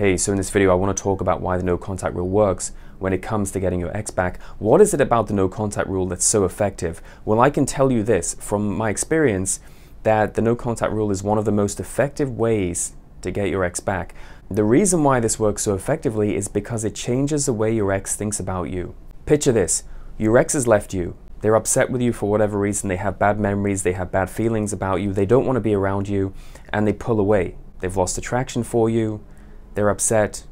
Hey, so in this video I want to talk about why the no contact rule works when it comes to getting your ex back. What is it about the no contact rule that's so effective? Well, I can tell you this from my experience that the no contact rule is one of the most effective ways to get your ex back. The reason why this works so effectively is because it changes the way your ex thinks about you. Picture this, your ex has left you, they're upset with you for whatever reason, they have bad memories, they have bad feelings about you, they don't want to be around you, and they pull away. They've lost attraction for you, they're upset.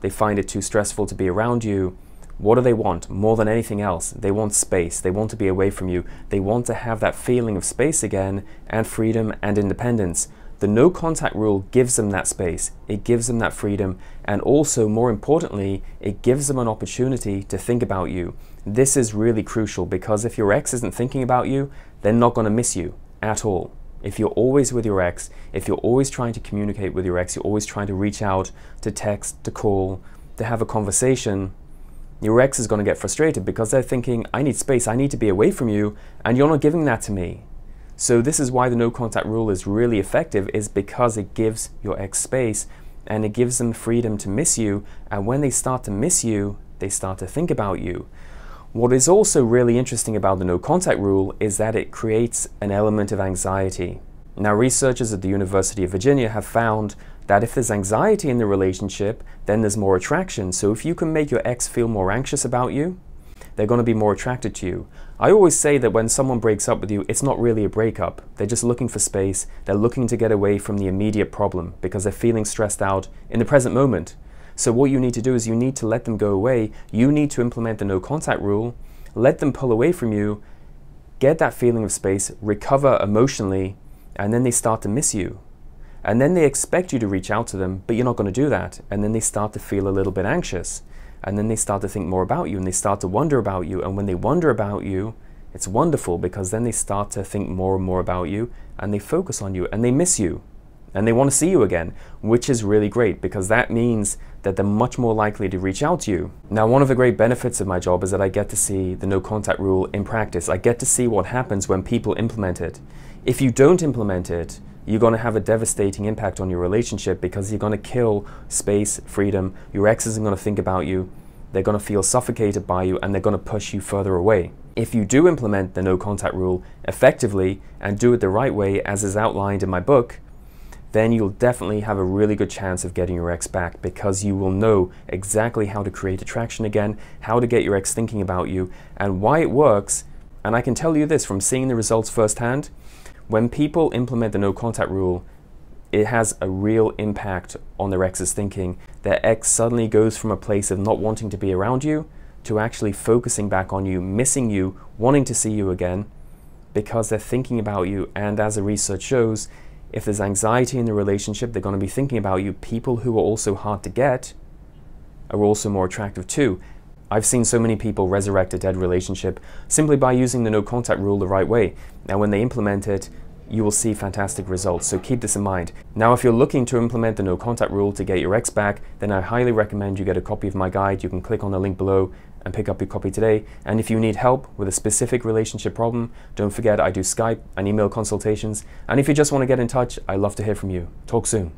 They find it too stressful to be around you. What do they want more than anything else? They want space. They want to be away from you. They want to have that feeling of space again and freedom and independence. The no contact rule gives them that space, it gives them that freedom, and also, more importantly, it gives them an opportunity to think about you. This is really crucial because if your ex isn't thinking about you, they're not going to miss you at all. If you're always with your ex, if you're always trying to communicate with your ex, you're always trying to reach out, to text, to call, to have a conversation, your ex is going to get frustrated because they're thinking, I need space, I need to be away from you, and you're not giving that to me. So this is why the no contact rule is really effective is because it gives your ex space and it gives them freedom to miss you, and when they start to miss you, they start to think about you. What is also really interesting about the no contact rule is that it creates an element of anxiety. Now, researchers at the University of Virginia have found that if there's anxiety in the relationship, then there's more attraction. So, if you can make your ex feel more anxious about you, they're going to be more attracted to you. I always say that when someone breaks up with you, it's not really a breakup. They're just looking for space, they're looking to get away from the immediate problem because they're feeling stressed out in the present moment. So what you need to do is you need to let them go away. You need to implement the no contact rule, let them pull away from you, get that feeling of space, recover emotionally, and then they start to miss you. And then they expect you to reach out to them, but you're not going to do that. And then they start to feel a little bit anxious. And then they start to think more about you and they start to wonder about you. And when they wonder about you, it's wonderful because then they start to think more and more about you and they focus on you and they miss you and they want to see you again, which is really great because that means that they're much more likely to reach out to you. Now, one of the great benefits of my job is that I get to see the no contact rule in practice. I get to see what happens when people implement it. If you don't implement it, you're going to have a devastating impact on your relationship because you're going to kill space, freedom. Your ex isn't going to think about you. They're going to feel suffocated by you and they're going to push you further away. If you do implement the no contact rule effectively and do it the right way, as is outlined in my book, then you'll definitely have a really good chance of getting your ex back because you will know exactly how to create attraction again, how to get your ex thinking about you, and why it works. And I can tell you this from seeing the results firsthand when people implement the no contact rule, it has a real impact on their ex's thinking. Their ex suddenly goes from a place of not wanting to be around you to actually focusing back on you, missing you, wanting to see you again because they're thinking about you. And as the research shows, if there's anxiety in the relationship, they're going to be thinking about you. People who are also hard to get are also more attractive too. I've seen so many people resurrect a dead relationship simply by using the no contact rule the right way. Now, when they implement it, you will see fantastic results, so keep this in mind. Now, if you're looking to implement the no contact rule to get your ex back, then I highly recommend you get a copy of my guide. You can click on the link below and pick up your copy today. And if you need help with a specific relationship problem, don't forget I do Skype and email consultations. And if you just want to get in touch, I love to hear from you. Talk soon.